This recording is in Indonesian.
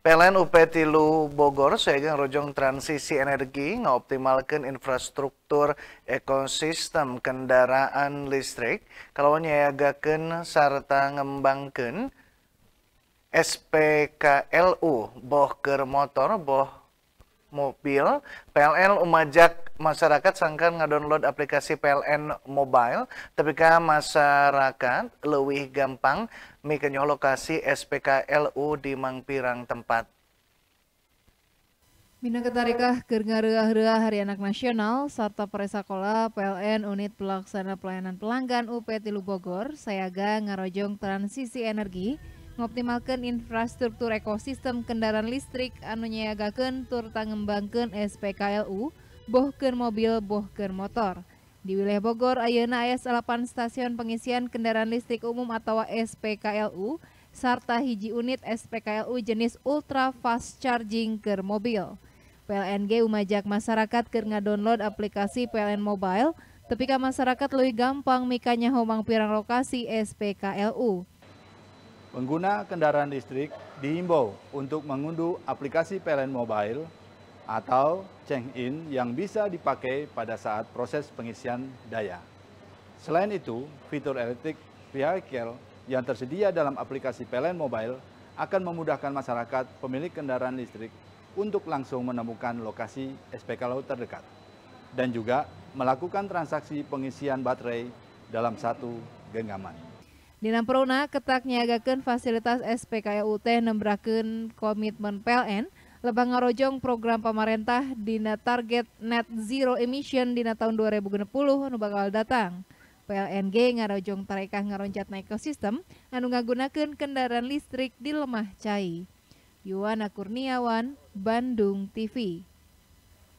di Pelen upPTlu Bogor sayarojung transisi energi ngoptimalkan infrastruktur ekosistem kendaraan listrik kalau nyagaken sarta ngembangkan spkU Boker motor Bogor mobil, PLN umajak masyarakat sangkan ngadownload aplikasi PLN Mobile tapi kan masyarakat lebih gampang mikenyo lokasi SPKLU di mangpirang tempat. Bina ketarikah gerngarea-rea Hari Anak Nasional serta Peresakola PLN Unit Pelaksana Pelayanan Pelanggan UP Tilu Bogor, Sayaga Ngarojong Transisi Energi, ngoptimalkan infrastruktur ekosistem kendaraan listrik anu nyiagakeun tur tangembangkeun SPKLU bohkeun mobil bohkeun motor. Di wilayah Bogor ayeuna AS 8 stasiun pengisian kendaraan listrik umum atau SPKLU serta hiji unit SPKLU jenis ultra fast charging ke mobil. PLNG umajak masyarakat ke ngadownload aplikasi PLN Mobile, tepika masyarakat lebih gampang mikanya homang pirang lokasi SPKLU pengguna kendaraan listrik diimbau untuk mengunduh aplikasi PLN Mobile atau Cheng in yang bisa dipakai pada saat proses pengisian daya. Selain itu, fitur elektrik vehicle yang tersedia dalam aplikasi PLN Mobile akan memudahkan masyarakat pemilik kendaraan listrik untuk langsung menemukan lokasi SPKLU terdekat dan juga melakukan transaksi pengisian baterai dalam satu genggaman. Dinamperuna ketak nyagakan fasilitas SPKU teh nembrakan komitmen PLN lebang ngarojong program pemerintah dina target net zero emission dina tahun 2020 anu bakal datang. PLNG ngarojong tarekah ngaroncat ke sistem anu ngagunakan kendaraan listrik di lemah cai. Yuwana Kurniawan, Bandung TV.